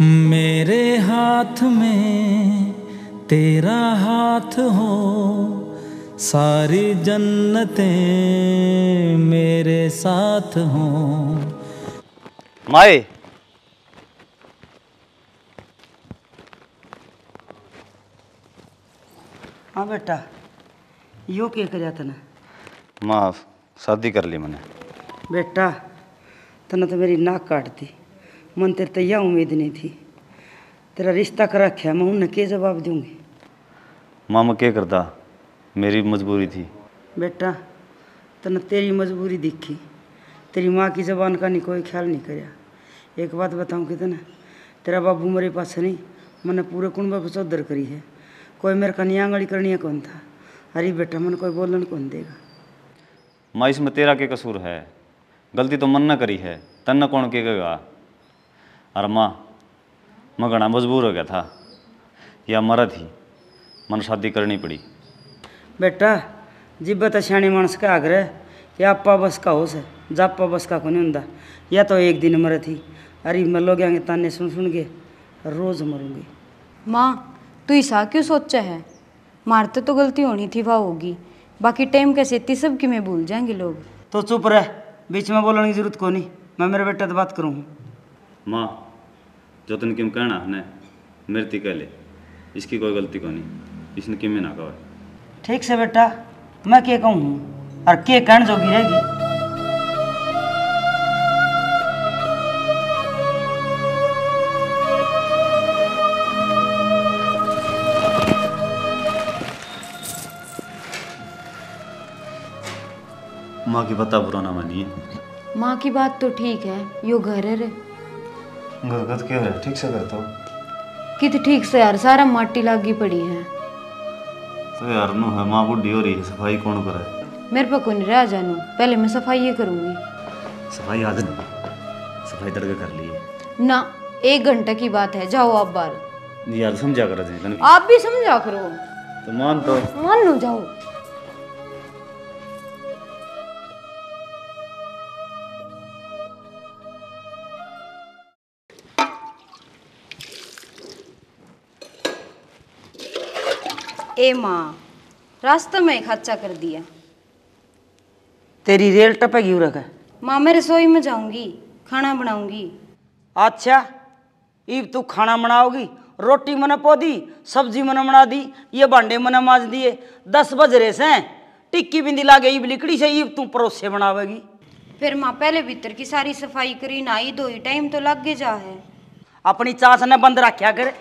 मेरे हाथ में तेरा हाथ हो सारी जन्नतें मेरे साथ हो माए हाँ बेटा यो के कर ना माफ शादी कर ली मैंने बेटा तने तो मेरी नाक काट दी मन तेरे तो यह उम्मीद नहीं थी तेरा रिश्ता कर रखे मैं उन्हें के जवाब दूंगी मामा क्या करता मेरी मजबूरी थी बेटा तने तेरी मजबूरी दिखी तेरी माँ की जबान का नहीं कोई ख्याल नहीं कर एक बात बताऊँ कि तेना तेरा बाबू मेरे पास नहीं मैंने पूरे कुंभ को चौधर करी है कोई मेरे का नियांगड़ी करनी है कौन था अरे बेटा मन कोई बोलन कौन देगा माँ इसमें तेरा के कसूर है गलती तो मन ना करी है तन्ना कौन के गा? और माँ मैं घना मजबूर हो गया था या मरा थी मन शादी करनी पड़ी बेटा जिब्बत सियाणी मानस का आग्रह या आपा बस का होश है जापा बस का को नहीं होंदा या तो एक दिन मरे थी अरे मैं लोग आगे ताने सुन सुन के रोज मरूंगी माँ तू ऐसा क्यों सोचा है मारते तो, तो गलती होनी थी वह होगी बाकी टाइम कैसे इतनी सब की मैं भूल जाएंगे लोग तो चुप रह बीच में बोलने की जरूरत को नहीं मैं मेरे बेटे से बात करूँ माँ जतन किम कहना ने मृत्यु कह ले इसकी कोई गलती को नहीं इसने किमें ना कहा ठीक से बेटा मैं क्या कहूँ और के कहन जोगी रहेगी माँ की बात बुरा ना मानिए माँ की बात तो ठीक है यो घर है गलगत क्यों है ठीक से करता हूँ कित तो ठीक से यार सारा माटी लागी पड़ी है तो यार नु है माँ बुढ़ी हो रही है सफाई कौन करे मेरे पे कोई रह जानू पहले मैं सफाई ये करूंगी सफाई आज सफाई तड़के कर ली ना एक घंटे की बात है जाओ आप बार यार समझा करो आप भी समझा करो तो मान तो मान लो जाओ ए माँ रास्ते में खर्चा कर दिया तेरी रेल टपेगी उरा रखा माँ मैं रसोई में जाऊंगी खाना बनाऊंगी अच्छा ईब तू खाना बनाओगी रोटी मना पोदी सब्जी मना बना दी ये भांडे मना माज दिए दस बज रहे से टिक्की बिंदी ला गई लिकड़ी से ईब तू परोसे बनावेगी फिर माँ पहले भीतर की सारी सफाई करी ना नहाई धोई टाइम तो लग गए जा है अपनी चास ने बंद रखा करे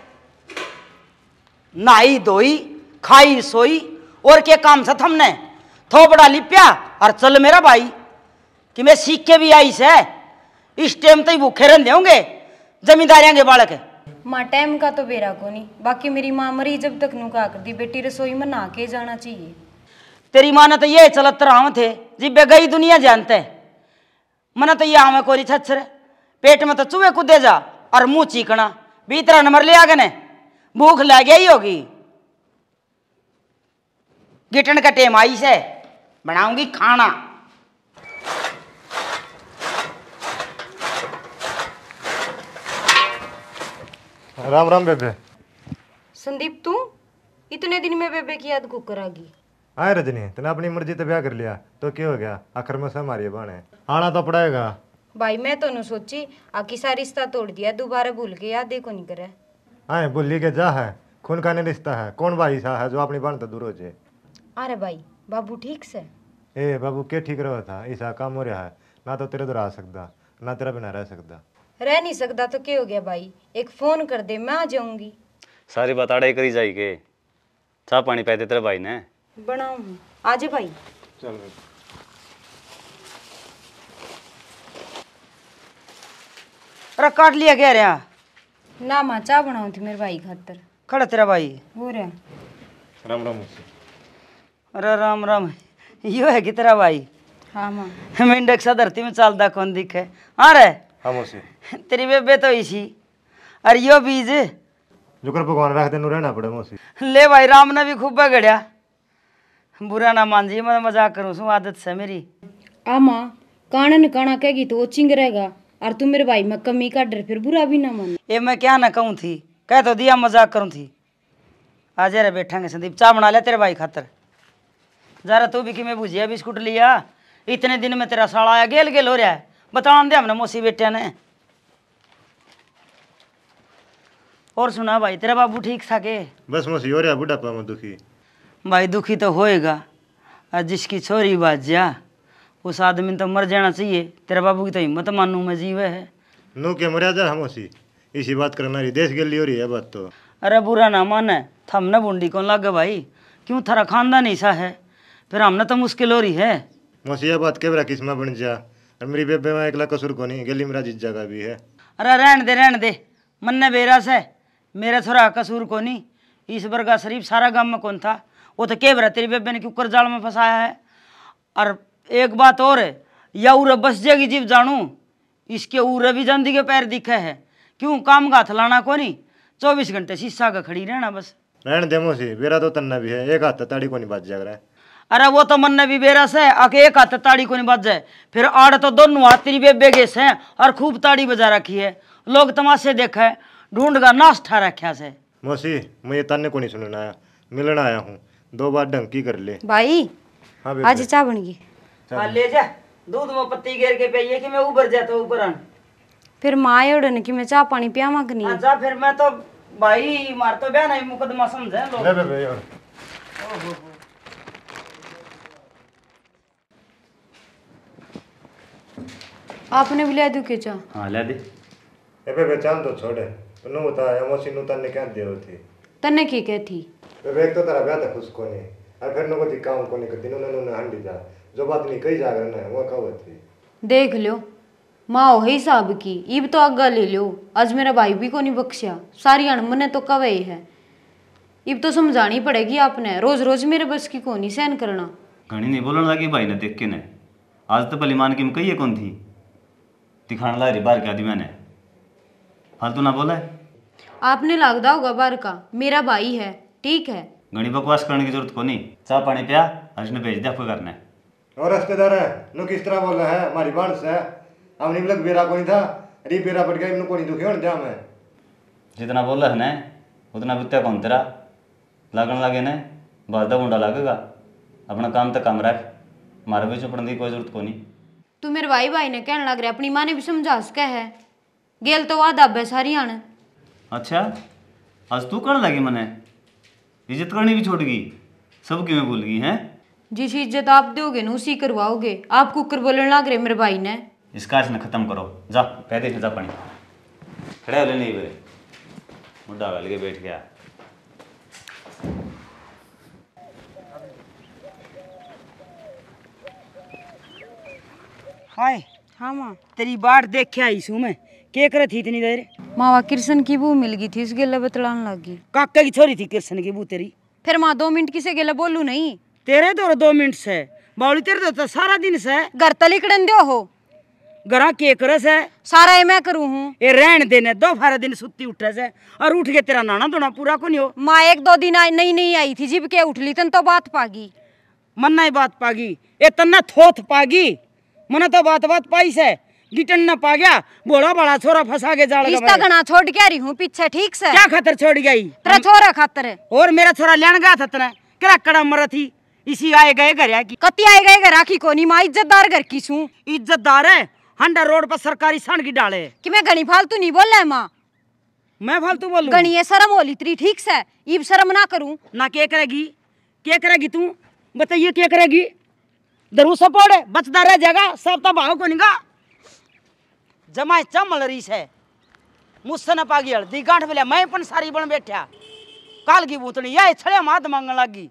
नाई दोई खाई सोई और के काम था हमने थोपड़ा लिपिया और चल मेरा भाई कि मैं सीख के भी आई से इस टाइम तो भूखे रहते होंगे जमींदारियां के बालक है माँ टाइम का तो बेरा को नहीं बाकी मेरी माँ मरी जब तक नुका कर दी बेटी रसोई में नहा के जाना चाहिए तेरी माँ ने तो ये चलत रहा थे जी बे गई दुनिया जानते है मना तो ये हमें कोरी छछर पेट में तो चूहे कुदे जा और मुँह चीकना भीतरा नंबर ले आ गए भूख लग गई होगी गिटन का टेम आई से बनाऊंगी खाना राम राम बेबे संदीप तू इतने दिन में बेबे की याद को करागी आए रजनी तूने अपनी मर्जी से ब्याह कर लिया तो क्या हो गया आखिर में हमारी बाने आना तो पड़ेगा भाई मैं तो सोची आखिर सा रिश्ता तोड़ दिया दोबारा भूल के याद देखो नहीं करे आए भूल के जा है खून खाने रिश्ता है कौन भाई सा है जो अपनी बहन तो दूर हो जाए अरे भाई बाबू ठीक से ए बाबू के ठीक रहा था ऐसा काम हो रहा है ना तो तेरे तो रह सकता ना तेरा बिना रह सकता रह नहीं सकता तो क्या हो गया भाई एक फोन कर दे मैं आ जाऊंगी सारी बात आड़े करी जाएगी चाह पानी पै दे तेरे भाई ने बनाऊ आज भाई चल अरे काट लिया क्या रहा ना माँ चाह बनाऊ थी मेरे भाई खातर खड़ा तेरा भाई हो रहा राम राम अरे राम राम यो है कितरा भाई हाँ, हाँ। मैं मिंडक धरती में दा कौन दिखे हाँ रे हम हाँ, उसे तेरी बेबे तो इसी अरे यो बीज जुकर भगवान रख दे रहना पड़े मोसी ले भाई राम ने भी खूब गड़िया बुरा ना मान जी मैं मजाक करूं सु आदत से मेरी आमा हाँ, कानन काना कहगी तो चिंग रहेगा और तू मेरे भाई में कमी का डर फिर बुरा भी ना मान ए मैं क्या ना कहूं थी कह तो दिया मजाक करूं थी आज रे बैठेंगे संदीप चा बना लिया तेरे भाई खातर जरा तू भी कि मैं भुजिया बिस्कुट लिया इतने दिन में तेरा साल आया गेल गेल हो रहा है बता दे हमने मौसी बेटिया ने और सुना भाई तेरा बाबू ठीक था के बस मौसी हो रहा बुढ़ापा में दुखी भाई दुखी तो होएगा और जिसकी छोरी बात जा उस आदमी तो मर जाना चाहिए तेरा बाबू की तो हिम्मत मानू मैं जीव है नू के मरिया जा मौसी इसी बात करना रही देश गली हो रही है बात तो अरे बुरा ना मान है थम ना बूंदी कौन लागे भाई क्यों थारा खानदान ऐसा है फिर हमने तो मुश्किल हो रही है मसीहा बात के बरा किस्मा बन जा और मेरी बेबे में एकला कसूर को नहीं गली मेरा जिस जगह भी है अरे रहन दे रहन दे मन ने बेरा से मेरा थोड़ा कसूर को नहीं ईश्वर का शरीफ सारा गांव में कौन था वो तो के बरा तेरी बेबे ने क्यों जाल में फंसाया है और एक बात और है या उ बस जाएगी जीव जानू इसके उ भी जानी के पैर दिखे है क्यों काम का लाना को नहीं चौबीस घंटे शीशा का खड़ी रहना बस रहने दे मोसी बेरा तो तन्ना भी है एक हाथ तो ताड़ी को नहीं बच जा रहा है अरे वो तो मन ने भी बेरस है आके एक हाथ ताड़ी को नहीं बज जाए फिर आड़ तो दोनों हाथ तेरी बे बेगेस है और खूब ताड़ी बजा रखी है लोग तमाशे देखे है ढूंढ का नाश ठा रखा से मौसी मुझे तन्ने को नहीं सुनना आया मिलना आया हूँ दो बार डंकी कर ले भाई हाँ आज चाह बन गई हाँ, ले जा दूध में पत्ती घेर के पिए कि मैं उबर जाता तो ऊपर फिर माँ उड़न कि मैं चाह पानी पिया मांग नहीं अच्छा फिर मैं तो भाई मार तो बया नहीं मुकदमा समझे लोग ले ले ले आपने भी ले दू के चा हां ले दे ए बे बेचान तो छोड़े नु बता एमोसी नु तन्ने क्या देव थी तन्ने की कह थी बे एक तो तेरा ब्याह तक खुश कोनी और फिर नो को दी काम कोनी कर दिनो नु नु हांडी जा जो बात नहीं कही जा जागर ना वो कहवत थी देख लो माँ वही साहब की ईब तो अग्गा ले लो आज मेरा भाई भी को नहीं बख्शा सारी अणमने तो कवे ही है ईब तो समझानी पड़ेगी आपने रोज रोज मेरे बस की को नहीं सहन करना घनी नहीं बोलना था भाई ने देख के ने आज तो पलिमान की कही कौन थी दिखाने ला रही बाहर के आदमी ने फालतू ना बोले आपने लागदा होगा बार का मेरा भाई है ठीक है घनी बकवास करने की जरूरत को नहीं चाह पानी पिया हर्ष ने भेज दिया आपको करने और रिश्तेदार है लोग इस तरह बोल रहे हैं हमारी बांस है नहीं लग बेरा कोई था री बेरा पट गया इनको नहीं दुखी और जाम है जितना बोल रहे हैं उतना बुत्या कौन तेरा लागन लागे ने बारदा मुंडा लगेगा अपना काम तो कम रख मार भी चुपने की कोई जरूरत को नहीं तू मेरे भाई भाई ने कहने लग रहा अपनी माँ ने भी समझा सके है गेल तो आधा बे सारी आन अच्छा आज तू करने लगी मैंने इज्जत करनी भी छोड़ गई सब क्यों भूल गई हैं जिस इज्जत आप दोगे ना उसी करवाओगे आप कुकर बोलने लग रहे मेरे भाई ने इस काश खत्म करो जा पैदे जा पानी खड़े हो लेने बुढ़ा गल के बैठ गया हाय हाँ माँ तेरी बाढ़ देख आई सू मैं के करे थी इतनी देर माँ कृष्ण की बू मिल गई थी उसके लिए बतलाने लगी काका की छोरी थी कृष्ण की बू तेरी फिर माँ दो मिनट किसे गेला बोलू नहीं तेरे तो दो मिनट से बाउली तेरे तो सारा दिन से घर तलिकड़न दो हो गरा के करे सारा ये मैं करूँ हूँ ये रहन देने दो बारह दिन सुती उठे से और उठ के तेरा नाना धोना पूरा को नहीं हो माँ एक दो दिन आई नहीं नहीं आई थी जिब के उठ ली तन तो बात पागी मन ही बात पागी ये तन्ना थोथ पागी मना तो बात बात पाई से गिटन न पा गया बोला बड़ा छोरा फंसा के जाड़ रिश्ता घना छोड़ के रही हूँ पीछे ठीक से क्या खतर छोड़ गई तेरा छोरा खतर और मेरा छोरा लेन गया था तेरा कड़ा कड़ा मर थी इसी आए गए घर की कति आए गए घर की कोनी माँ इज्जतदार घर की छू इज्जतदार है हंडा रोड पर सरकारी सन की डाले कि मैं घनी फालतू नहीं बोल रहा माँ मैं फालतू बोलू गणी ये शर्म होली तेरी ठीक से इब शर्म ना करूं ना क्या करेगी क्या करेगी तू बताइए क्या करेगी दरू है बचता रह जाएगा सब तो भाव को निगा जमा चमल रही है मुझसे न पागी हल्दी गांठ मिले मैं अपन सारी बन बैठा काल की बूतनी यह छड़े मात मांगने लगी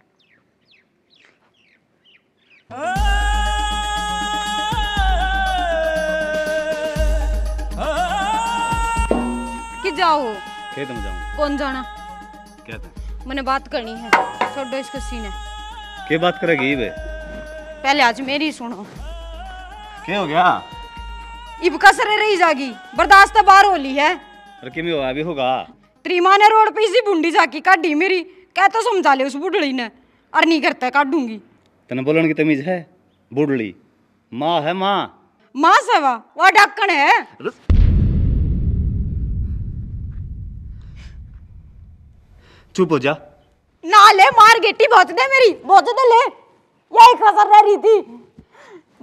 कि जाओ खेत में जाऊं कौन जाना क्या था मैंने बात करनी है छोड़ दो इसको सीने के बात करेगी बे पहले आज मेरी सुनो क्या गया इब कसरे रही जागी बर्दाश्त बार होली है और किमी होया भी होगा त्रीमा ने रोड पे इसी बुंडी जाकी काढ़ी मेरी कह तो समझा ले उस बुढ़ली ने और नहीं करता काटूंगी तने बोलन की तमीज है बुढ़ली माँ है माँ माँ सवा वह डाकण है चुप हो जा ना ले मार गेटी बहुत दे मेरी बहुत दे ले यही खसर रह रही थी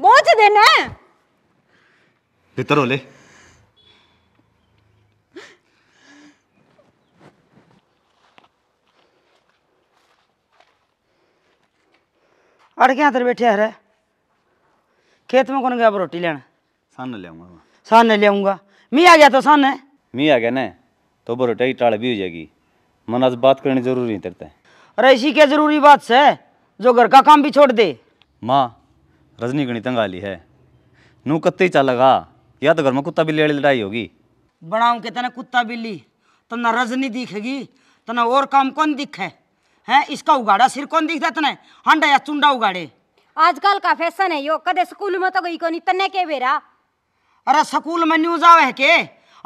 बोझ देना है भीतर हो ले अड़के क्या अंदर बैठे हरे खेत में कौन गया रोटी लेना सान ले आऊंगा सान ले आऊंगा मी आ गया तो सान है मी आ गया ना तो बरोटा की टाड़ भी हो जाएगी मन आज बात करनी जरूरी नहीं तरता अरे इसी क्या जरूरी बात से जो घर का काम भी छोड़ दे माँ रजनी गणी तंग आली है नू कत्ते चल लगा या तो घर में कुत्ता बिल्ली लड़ाई होगी बनाऊ के तेना कुत्ता बिल्ली तना तो रजनी दिखेगी तना तो और काम कौन दिखे है इसका उगाड़ा सिर कौन दिखता तने हंडा या चुंडा उगाड़े आजकल का फैशन है यो कदे स्कूल में तो गई कोनी तने के बेरा अरे स्कूल में न्यूज आवे के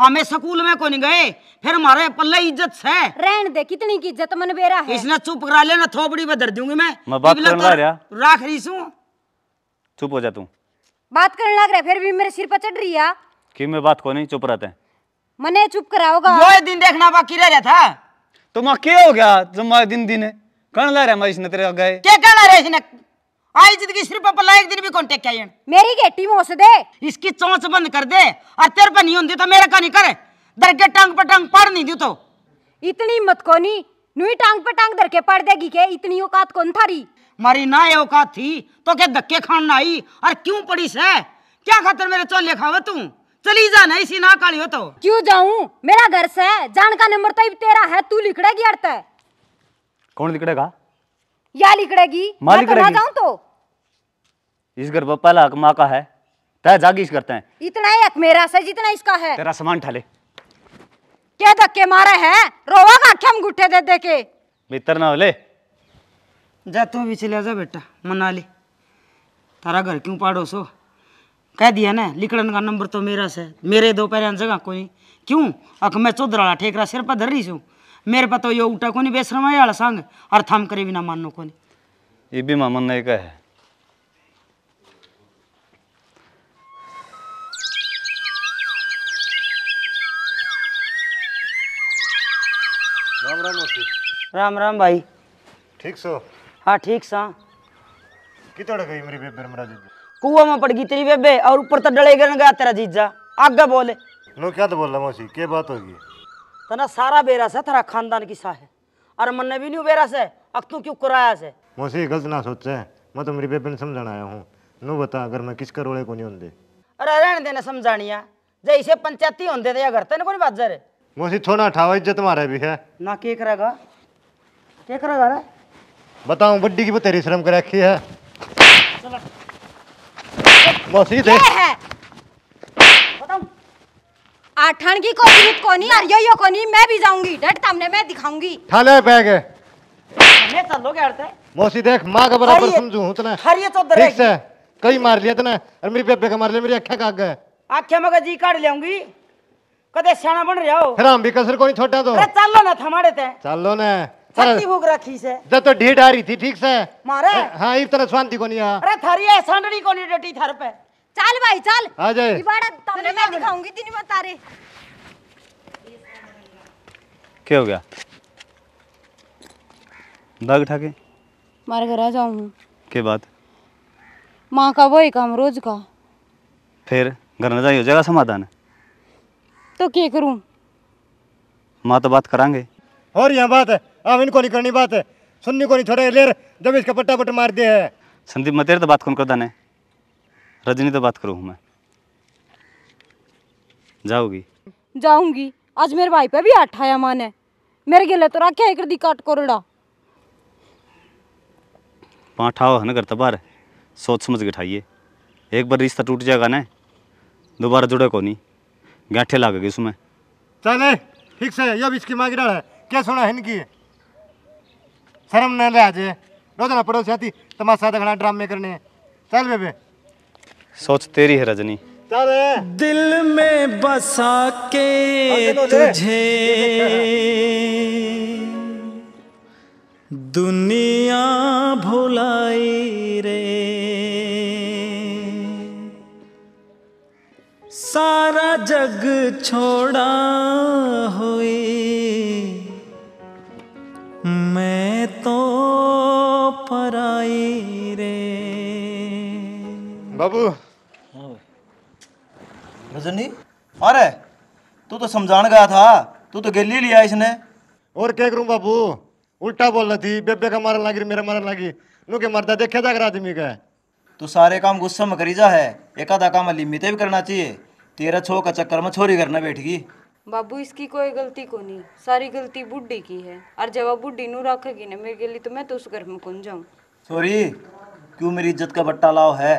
हमें स्कूल में को नहीं गए फिर हमारे पल्ले इज्जत है रहने दे कितनी की इज्जत मन बेरा है इसने चुप करा लेना थोपड़ी में धर दूंगी मैं मैं बात करने लग रहा राख रही सू चुप हो जा तू बात करने लग रहा फिर भी मेरे सिर पर चढ़ रही है कि मैं बात को नहीं चुप रहते मने चुप कराओगा दो दिन देखना बाकी रह रहा था तुम तो क्या हो गया तुम्हारे तो दिन दिन कण ला रहे मैं इसने तेरे गए क्या कहना रहे इसने आई जिंदगी सिर्फ पल्ला एक दिन भी कांटेक्ट आयन मेरी गेटी मोस दे इसकी चोंच बंद कर दे और तेरे पर नहीं होती तो मेरा का नहीं करे दर के टांग पर टांग पाड़ नहीं दू तो इतनी मत कोनी नुई टांग पर टांग धर के पाड़ देगी के इतनी औकात कौन थारी मारी ना औकात थी तो के धक्के खान आई और क्यों पड़ी से क्या खातर मेरे चोले खावे तू चली जा ना इसी ना काली हो तो क्यों जाऊं मेरा घर से जान का नंबर तो तेरा है तू लिखड़ेगी अड़ता कौन लिखड़ेगा या लिखड़ेगी मैं तो ना जाऊं तो इस घर पर पहला हक माँ का है तय जागीश करते हैं इतना ही हक मेरा से जितना इसका है तेरा सामान ठाले क्या धक्के मारे हैं रोवा का क्या गुट्ठे दे दे के मित्र ना बोले जा तू भी चले जा बेटा मनाली तारा घर क्यों पाड़ो सो कह दिया ना लिखड़न का नंबर तो मेरा से मेरे दो पैर जगह कोई क्यों अक मैं चौधरा ठेकरा सिर पर धर रही हूँ मेरे पर तो यो उठा कोनी बेसरमाई वाला संग और थम करे बिना मानो कोनी ये भी मामन नहीं कहे राम राम राम राम भाई ठीक सो हाँ ठीक सा कितड़ गई मेरी बेबे मेरा जीजा कुआं में पड़ गई तेरी बेबे और ऊपर तो डले गिरन गया तेरा जीजा आगे बोले नो क्या तो बोल रहा मौसी के बात होगी तना सारा बेरा सा तेरा खानदान की सा है अरे मन ने भी नहीं बेरा से अब तू क्यों कराया से मौसी गलत ना सोचे मैं तो मेरी बेबे ने समझाना आया हूं नो बता अगर मैं किस रोले को नहीं होंदे अरे रहने देना समझानिया जैसे पंचायती होंदे थे या घर तने को बात जा रहे मोसी थोड़ा उठाओ इज्जत मारे भी है ना के करेगा के करेगा रे बताऊं बड्डी की बतेरी शर्म कर रखी है मोसी दे है आठन की कोई जरूरत कोनी और यो यो कोनी मैं भी जाऊंगी डट सामने मैं दिखाऊंगी ठाले बैग मैं चलो गए मौसी देख मां का बराबर समझू हूं तने हर ये चौधरी ठीक से कई मार लिया तने और मेरी बेबे का मार लिया मेरी आंखें काग गए आंखें मगज जी काट लेऊंगी कदे सियाणा बन रहे हो हराम भी कसर कोनी छोटा तो अरे चल लो ना थमाड़े ते चल लो ना छत्ती भूख रखी से जब तो ढीठ आ रही थी ठीक से मारे हां इ तरह शांति कोनी आ अरे थारी है सांडनी कोनी डटी थार पे चल भाई चल आ जाए इबाड़ा तुमने मैं दिखाऊंगी तिनी बता रे क्या हो गया दाग ठाके मारे घर आ जाऊं हूं के बाद मां का वही काम रोज का फिर घर न जाइए हो जाएगा समाधान तो क्या करूं माँ तो बात करांगे और यहाँ बात है अब इनको नहीं करनी बात है सुननी को नहीं छोड़े लेर जब इसका पट्टा पट्टा मार दिया है संदीप मतेर तो बात कौन करता ने रजनी तो बात करूँ मैं जाओगी जाऊंगी आज मेरे भाई पे भी आठाया माँ ने मेरे गिले तो रखे एक दी काट कोरड़ा पाठाओ हन करता तो बार सोच समझ के ठाइए एक बार रिश्ता टूट जाएगा ना दोबारा जुड़े को नहीं गांठे लग गई उसमें चले ठीक से ये इसकी मांगी डाल है क्या सुना है इनकी शर्म न ले आज रोज पड़ोसी आती तमाशा देखना ड्रामे करने चल बेबे सोच तेरी है रजनी दिल में बसा के तुझे दुनिया भुलाई रे सारा जग छोड़ा हुए मैं तो पराई रे बाबू हाँ रजनी अरे तू तो समझान गया था तू तो गेली लिया इसने और क्या करूं बाबू उल्टा बोल रही थी बेबे का मारन लगी मेरा मारन लगी नुके के देखे था अगर आदमी का तू सारे काम गुस्सा में करी जा है एक आधा काम लिमिते भी करना चाहिए तेरा छो का चक्कर में छोरी करना बैठगी बाबू इसकी कोई गलती को नहीं सारी गलती बुढ़ी की है और जब आप बुढ़ी नू रखेगी ना मेरे लिए तो मैं तो उस घर में कौन जाऊँ छोरी क्यों मेरी इज्जत का बट्टा लाओ है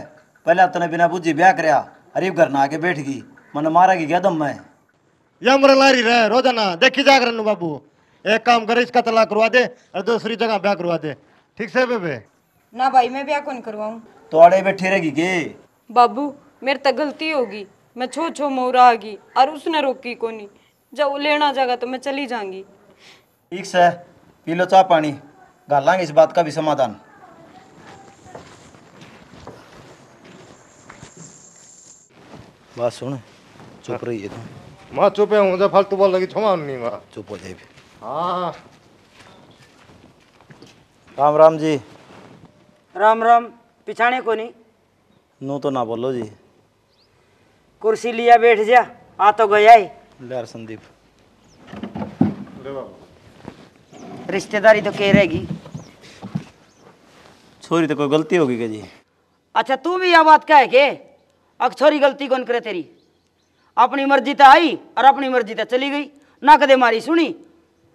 पहले आप तने बिना बुझी ब्याह कराया अरे घर ना आके बैठ गई मन मारा की गया दम मैं यमर लारी रहे रोजाना देखी जा कर बाबू एक काम करे इसका तलाक करवा दे और दूसरी जगह ब्याह करवा दे ठीक से बेबे ना भाई मैं ब्याह कौन करवाऊँ तो आड़े बैठी रहेगी के बाबू मेरे तो गलती होगी मैं छो छो मोरा आगी और उसने रोकी कोनी जब लेना जागा तो मैं चली जाऊंगी ठीक से पी लो चाह पानी घालांगे इस बात का भी समाधान बात सुन चुप रही है तू मां चुप है मुझे फालतू बोल लगी छुमान नहीं मां चुप हो जाए हां राम राम जी राम राम पिछाने को नहीं नू तो ना बोलो जी कुर्सी लिया बैठ जा आ तो गया ही लार संदीप रिश्तेदारी तो कह रहेगी छोरी तो कोई गलती होगी क्या जी अच्छा तू भी यह बात कह के अब छोरी गलती कौन करे तेरी अपनी मर्जी तो आई और अपनी मर्जी तो चली गई ना कदे मारी सुनी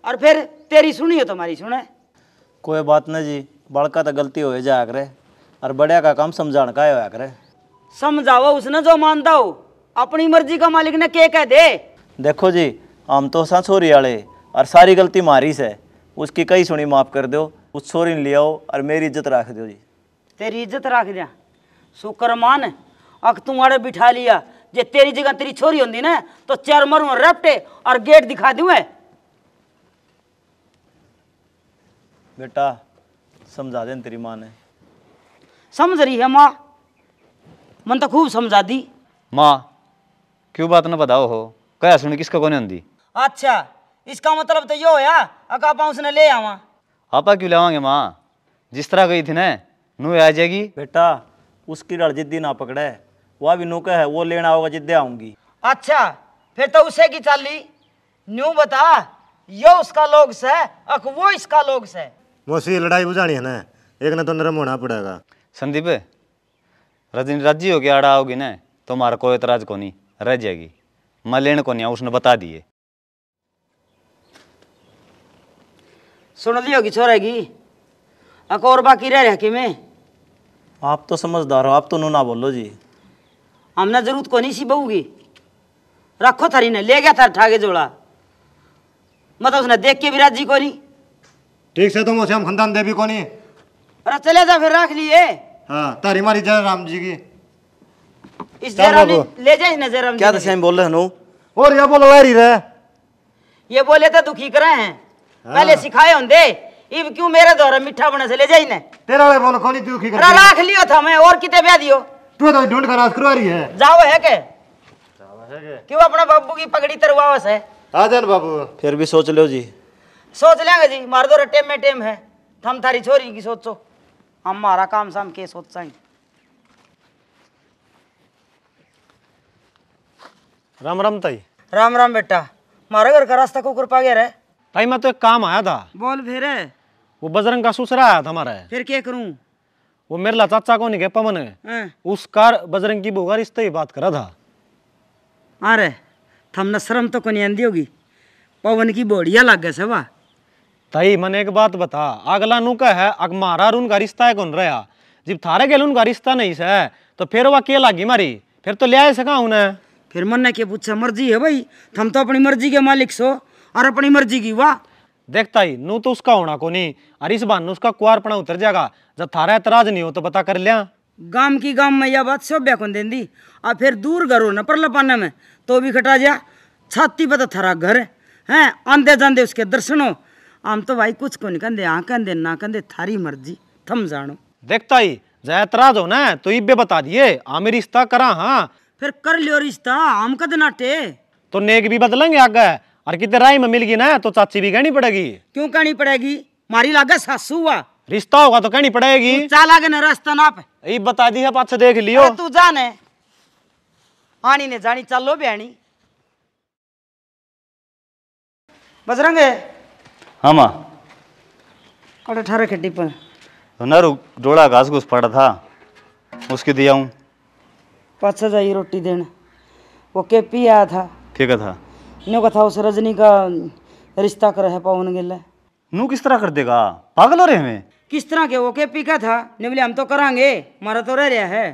और फिर तेरी सुनी हो तो मारी सुने कोई बात ना जी बड़का तो गलती हो जाया करे और बड़े का काम समझाने का होया करे समझाओ उसने जो मानता हो अपनी मर्जी का मालिक ने के कह दे देखो जी हम तो सा छोरी वाले और सारी गलती मारी से उसकी कई सुनी माफ कर दो उस छोरी ने लियाओ और मेरी इज्जत रख दो जी तेरी इज्जत रख दिया शुक्र मान अख आड़े बिठा लिया जे तेरी जगह तेरी छोरी होती ना तो चार मरु रेपटे और गेट दिखा दू बेटा समझा दे तेरी माँ ने समझ रही है माँ मन तो खूब समझा दी माँ क्यों बात ना बताओ हो कया सुन किसका कोने आंदी अच्छा इसका मतलब तो यो होया अका पाँव उसने ले आवा आपा क्यों लावांगे मां जिस तरह गई थी ना नू आ जाएगी बेटा उसकी रड़ जिद्दी ना पकड़े वह भी नू है वो लेना होगा जिद्दे आऊंगी अच्छा फिर तो उसे की चाली ली न्यू बता यो उसका लोग से अक वो इसका लोग से मोसी लड़ाई बुझानी है ना एक ना तो नरम होना पड़ेगा संदीप रजनी राजी हो गया आड़ा आओगी ना तुम्हारा तो कोई एतराज को नहीं रह जाएगी मैं लेने को नहीं आऊँ उसने बता दिए सुन लियो कि छोरेगी अक और बाकी रह रहा कि मैं आप तो समझदार हो आप तो ना बोलो जी हमने जरूरत को नहीं सी बहूगी रखो थारी ने ले गया था ठागे जोड़ा मतलब उसने देख के विराज जी को नहीं ठीक से तुम उसे हम खानदान देवी को नहीं अरे चले जा फिर रख लिए हाँ तारी मारी जय राम जी की इस जरा ले जाए ना जरा क्या दशा बोल रहे हनु और ये बोल रही रहे ये बोले तो दुखी करे हैं पहले हाँ। सिखाए होंगे इब क्यों मेरे द्वारा मिठा बना से ले जाई ने तेरा ले बोल खोली दुखी कर रहा रख लियो था मैं और किते ब्याह दियो तू तो ढूंढ कर आज करवा रही है जाओ है के जाओ है के क्यों अपना बाबू की पगड़ी तरवावस है आ जान बाबू फिर भी सोच लो जी सोच लेंगे जी मार दो टेम में टेम है थम थारी छोरी की सोचो हम मारा काम साम के सोच सकेंगे राम राम ताई राम राम बेटा मारे घर का रास्ता को कृपा गया ताई मैं तो एक काम आया था बोल फिर वो बजरंग का सुसरा आया था हमारा फिर क्या करूँ वो मेरे ला चाचा को नहीं पवन है हाँ। उस कार बजरंग की बोगा रिश्ते ही बात करा था अरे थमने शर्म तो कोनी आंदी होगी पवन की बोड़िया लग गए सब ताई मैंने एक बात बता अगला नू का है अग मारा रून का रिश्ता है कौन रहा जब थारे गेल उनका रिश्ता नहीं से तो फिर वह के लागी मारी फिर तो ले आए सका उन्हें फिर मन के पूछा मर्जी है भाई थम तो अपनी मर्जी के मालिक सो और अपनी मर्जी की वाह देखता ही नू तो उसका होना को नहीं अरे इस बहान उसका कुआरपना उतर जाएगा जब थारा एतराज नहीं हो तो पता कर लिया गांव की गांव में यह बात सब कौन देंदी और फिर दूर घर हो न परला पाना में तो भी खटा जा छाती पता तो थारा घर है आंदे जाते उसके दर्शन हो आम तो भाई कुछ को नहीं कहते हाँ कहते ना कहते थारी मर्जी थम जानो देखता ही जय एतराज हो ना तो ये बता दिए आमिर रिश्ता करा हाँ फिर कर लियो रिश्ता हम कद नाटे तो नेक भी बदलेंगे आगे और कितने राय में मिल गई ना तो चाची भी कहनी पड़ेगी क्यों कहनी पड़ेगी मारी लागे सासू हुआ रिश्ता होगा तो कहनी पड़ेगी चाल आगे ना रास्ता ना ये बता दी है पाछे देख लियो तू जाने आनी ने जानी चल लो बहनी बजरंग हाँ माँ और अठारह खड्डी पर तो ना डोड़ा घास घुस पड़ा था उसकी दिया हूँ पाछा जाइए रोटी देन वो के पी आया था के का था नो का था उस रजनी का रिश्ता कर है पवन गिल नू किस तरह कर देगा पागल हो रहे हमें किस तरह के वो के पी का था ने बोले हम तो करांगे मारा तो रह रहा है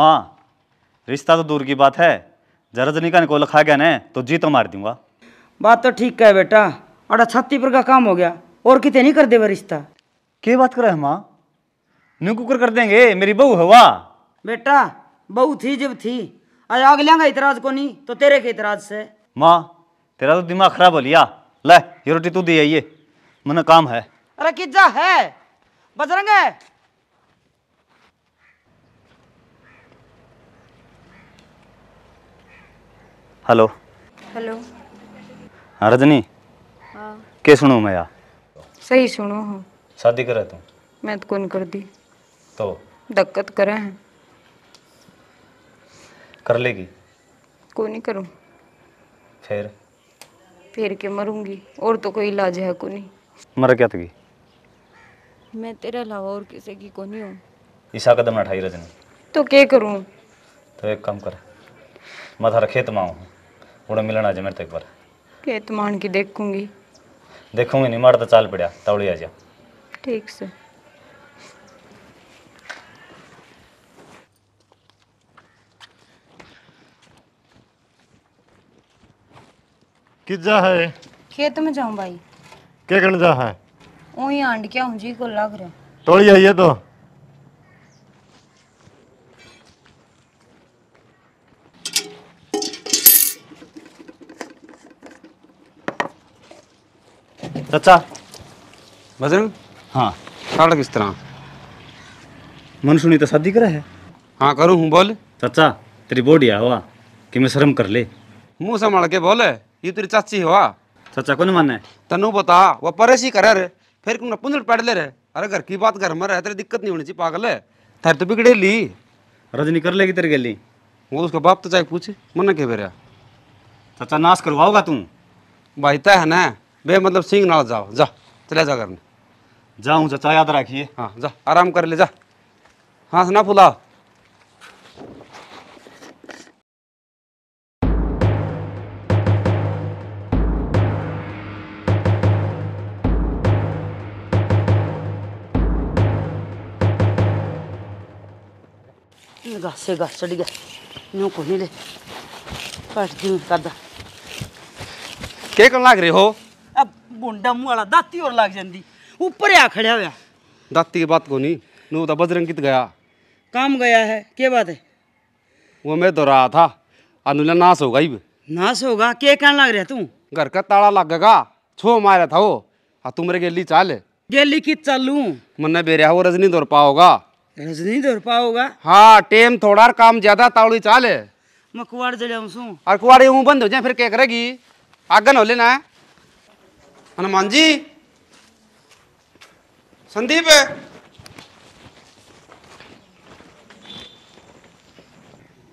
माँ रिश्ता तो दूर की बात है जरजनी का निकोल खा गया ना तो जी तो मार दूंगा बात तो ठीक है बेटा और छत्ती पर का काम हो गया और कितने नहीं कर दे रिश्ता क्या बात करे माँ न्यू कुकर कर देंगे मेरी बहू हवा बेटा बहू थी जब थी अरे आग लिया इतराज को नहीं तो तेरे के इतराज से माँ तेरा तो दिमाग खराब हो लिया ले ये रोटी तू दी आइए मन काम है अरे किज्जा है बजरंग है हेलो हेलो हाँ, रजनी हाँ के सुनू मैं यार सही सुनो हूँ शादी करे तू मैं तो कौन कर दी तो दक्कत करे हैं कर लेगी कोई नहीं करूँ फिर फिर के मरूंगी और तो कोई इलाज है को नहीं मर क्या तगी मैं तेरे अलावा और किसी की को नहीं हूँ ईसा कदम ठाई रजनी तो के करूँ तो एक काम कर माथा खेत माओ उड़ा मिलना जा मेरे तक तो पर खेत मान की देखूंगी देखूंगी नहीं मार तो चाल पड़ा तौड़ी आ जा ठीक से किजा है खेत में जाऊं भाई के कण जा है ओई आंड क्या हूं जी को लग रहा तोड़ी आई है तो चाचा बजरंग हां साल किस तरह मन सुनी तो शादी करे है हां करू हूं बोल चाचा तेरी बोडिया हुआ कि मैं शर्म कर ले मुंह संभाल के बोले ये तेरी चाची हुआ चाचा कौन माने तनु बता वो परेशी करे रे फिर कुन पुंजल पैड ले रहे अरे घर की बात घर मर रहे तेरी दिक्कत नहीं होनी चाहिए पागल है थारे तो बिगड़े ली रजनी कर लेगी तेरी गली वो उसका बाप तो चाहे पूछे मना के बेरा चाचा नाश करवाओगा तू भाई तय है ना बे मतलब सिंह ना जाओ जा चले जा करने जाऊँ चाचा याद रखिए हाँ जा आराम कर ले जा हाँ ना फुला गासे घास चढ़ गया यूँ को नहीं ले कटती हूँ करदा के कौन लाग रहे हो अब बुंडा मुँह वाला दाती और लाग जाती ऊपर आ खड़ा हुआ दाती की बात को नहीं नू तो बजरंगित गया काम गया है क्या बात है वो मैं दो रहा था अनुला नाश होगा ही नाश होगा के कहने लग रहा तू घर का ताला लगेगा छो मारा था वो हाँ तुमरे गेली चाल गेली की चालू मन्ने बेरिया वो रजनी दौर पाओगा रजनी धरपा होगा हाँ टेम थोड़ा काम ज्यादा तावड़ी चाल है मैं कुवाड़ जड़े हम सू और कुवाड़ी हूँ बंद हो जाए फिर क्या करेगी आगन हो लेना हनुमान जी संदीप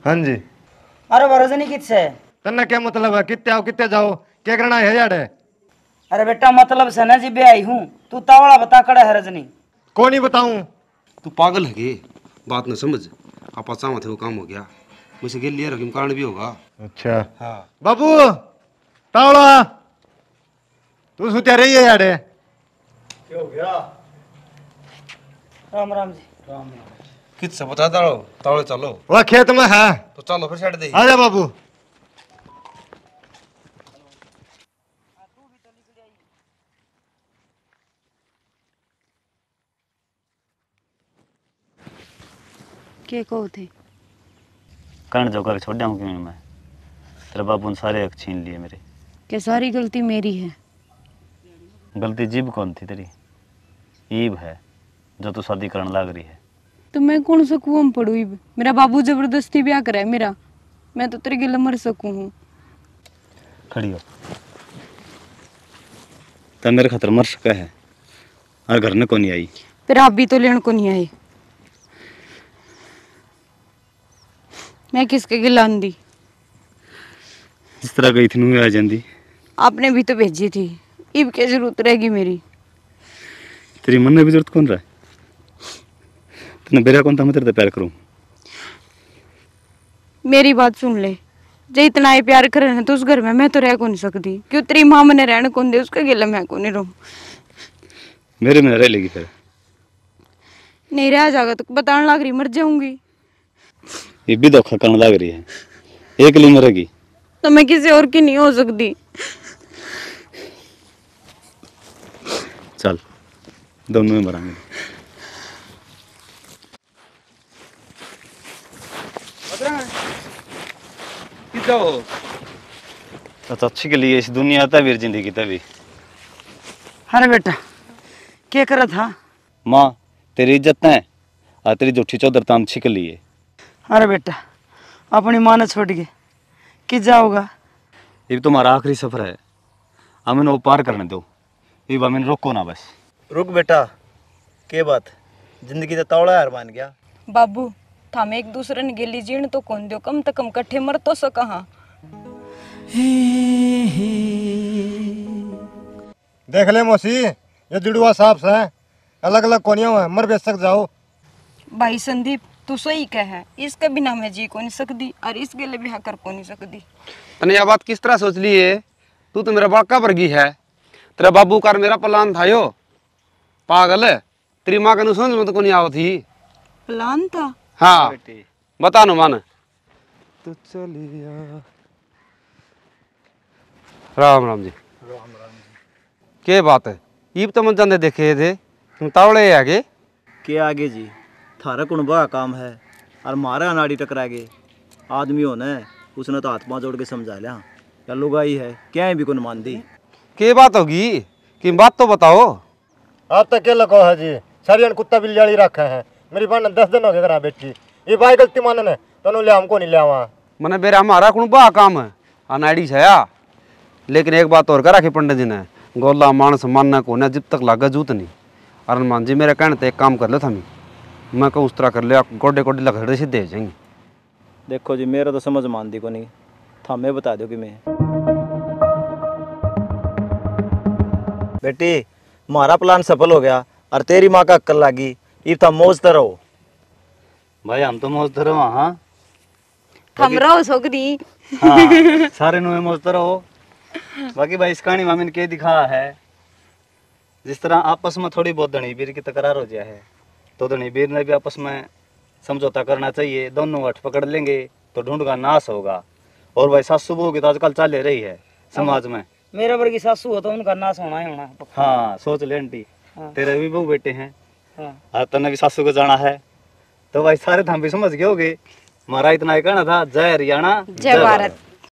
हाँ जी अरे वो रजनी कित से तन्ना क्या मतलब है कितने आओ कितने जाओ क्या करना है यार अरे बेटा मतलब से ना जी बे आई हूँ तू तावड़ा बता कड़ा है रजनी कौन ही बताऊँ तू पागल है के बात ना समझ आप चाहवा थे वो काम हो गया मुझसे गिर लिया रखी कारण भी होगा अच्छा हाँ बाबू तावड़ा तू सुत्या रही है यार क्या हो गया राम राम जी राम राम कित से बता दो तावड़े चलो वह खेत में है तो चलो फिर छड़ दे आजा बाबू के को थे कण जो कर छोड़ जाऊँ क्यों मैं तेरे बाबू ने सारे हक छीन लिए मेरे के सारी गलती मेरी है गलती जीभ कौन थी तेरी ईब है जो तू शादी करने लाग रही है तो मैं कौन सकूँ हम पढ़ू ईब मेरा बाबू जबरदस्ती ब्याह करा है मेरा मैं तो तेरे गिल मर सकूं हूं खड़ी हो तो मेरे खतर मर सका है और घर ने को आई फिर आप भी तो लेने को नहीं आई मैं किसके खिलाऊंगी इस तरह गई थी नू आ जाती आपने भी तो भेजी थी इब क्या जरूरत रहेगी मेरी तेरी मन में भी जरूरत कौन रहा है बेरा कौन था मैं तेरे प्यार करूँ मेरी बात सुन ले जो इतना ही प्यार कर रहे तो उस घर में मैं तो रह कौन सकती क्यों तेरी माँ मैंने रहने कौन दे उसके गिले मैं कौन रहूँ मेरे में रह लेगी फिर नहीं रह जाएगा तो बताने लग रही मर जाऊंगी ये भी धोखा करने लग रही है एक ली मरेगी तो मैं किसी और की नहीं हो सकती चल दोनों में मरेंगे तो, तो अच्छी के लिए इस दुनिया था वीर जिंदगी तभी अरे बेटा क्या करा था माँ तेरी इज्जत है और तेरी जूठी चौधर ताम छिक लिए अरे बेटा अपनी माँ ने छोड़ के कि जाओगा ये तुम्हारा आखिरी सफर है हमें वो पार करने दो ये हमें रोको ना बस रुक बेटा के बात जिंदगी तो तावड़ा यार मान गया बाबू थाम एक दूसरे ने गिली जीण तो कौन दो कम तो कम कट्ठे मर तो सो कहा देख ले मौसी ये जुड़वा साहब से अलग अलग कोनियों है मर बेसक जाओ भाई संदीप तू सही कह है इसके बिना मैं जी को नहीं सकती और इसके लिए ब्याह कर को नहीं सकती तने यह बात किस तरह सोच ली है तू तो मेरा बड़का वर्गी है तेरा बाबू का मेरा प्लान था यो पागल है तेरी माँ का तो तो नहीं मत को नहीं आओ थी प्लान था हाँ बता नो मान तो चलिया राम राम जी राम राम जी के बात है ईब तो मन जाने देखे थे तुम तावड़े आगे के आगे जी थारा कुनबा का काम है और मारा अनाड़ी टकरा गए आदमी होना है उसने तो हाथ पाँव जोड़ के समझा लिया क्या लुगाई है क्या भी कुन मान दी के बात होगी कि बात तो बताओ आप तो क्या लगो है जी सारी कुत्ता बिल्ली रखा है मेरी बहन दस दिन हो गए घर बैठी ये भाई गलती मानन है तो लिया हमको नहीं लिया मैंने बेरा हमारा कुन कुनबा काम है अनाड़ी छाया लेकिन एक बात और करा कि पंडित जी ने गोला मान सम्मान ना को जब तक लागा जूत नहीं अरन मान जी मेरे कहने तो एक काम कर लो थमी मैं कहूँ उस तरह कर लिया गोडे गोडे लखड़े सीधे हो जाएंगे देखो जी मेरा तो समझ मानती को नहीं था मैं बता दो कि मैं बेटी हमारा प्लान सफल हो गया और तेरी माँ का अक्कल लागी ये था मौजता तो रहो भाई हम तो मौजता तो रहो हाँ थम रहो सोगरी हाँ, सारे नुए मौजता तो रहो बाकी भाई इस कहानी में मैंने दिखा है जिस तरह आपस में थोड़ी बहुत धनी पीर की तकरार हो जाए है तो धनी तो वीर ने भी आपस में समझौता करना चाहिए दोनों हठ पकड़ लेंगे तो ढूंढ का नाश होगा और भाई सासू बहू की तो आजकल चल रही है समाज में मेरा वर्गी सासू हो तो उनका नाश होना ही होना हाँ सोच ले आंटी हाँ। तेरे भी बहू बेटे हैं हाँ तने भी सासू को जाना है तो भाई सारे धाम भी समझ गए होगे महाराज इतना ही कहना था जय हरियाणा जय भारत